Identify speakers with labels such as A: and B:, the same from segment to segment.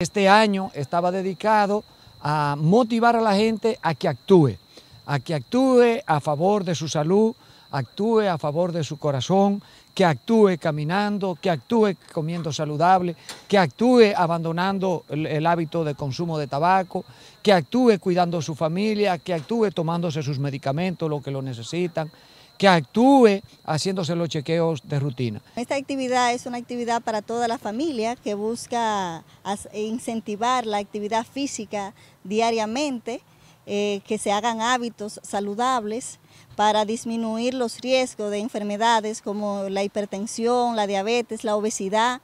A: Este año estaba dedicado a motivar a la gente a que actúe, a que actúe a favor de su salud, actúe a favor de su corazón, que actúe caminando, que actúe comiendo saludable, que actúe abandonando el, hábito de consumo de tabaco, que actúe cuidando a su familia, que actúe tomándose sus medicamentos, lo que lo necesitan que actúe haciéndose los chequeos de rutina.
B: Esta actividad es una actividad para toda la familia que busca incentivar la actividad física diariamente, eh, que se hagan hábitos saludables para disminuir los riesgos de enfermedades como la hipertensión, la diabetes, la obesidad.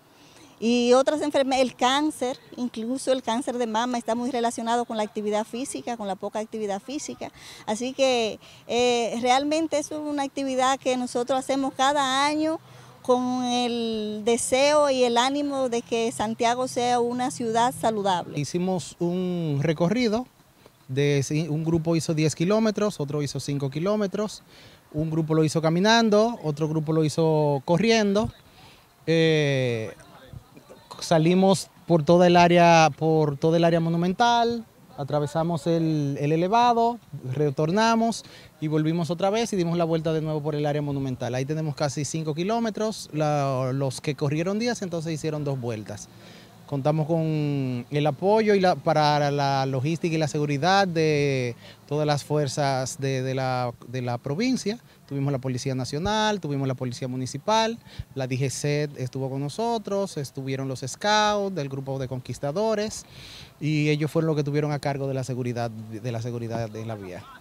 B: Y otras enfermedades, el cáncer, incluso el cáncer de mama está muy relacionado con la actividad física, con la poca actividad física. Así que eh, realmente es una actividad que nosotros hacemos cada año con el deseo y el ánimo de que Santiago sea una ciudad saludable.
C: Hicimos un recorrido, un grupo hizo 10 kilómetros, otro hizo 5 kilómetros, un grupo lo hizo caminando, otro grupo lo hizo corriendo. Eh, salimos por el área, por todo el área monumental, atravesamos el, elevado, retornamos y volvimos otra vez y dimos la vuelta de nuevo por el área monumental. Ahí tenemos casi 5 kilómetros, los que corrieron días entonces hicieron dos vueltas. Contamos con el apoyo y para la logística y la seguridad de todas las fuerzas de, la, provincia. Tuvimos la Policía Nacional, tuvimos la Policía Municipal, la DGC estuvo con nosotros, estuvieron los scouts del grupo de conquistadores y ellos fueron los que tuvieron a cargo de la seguridad de la, seguridad de la vía.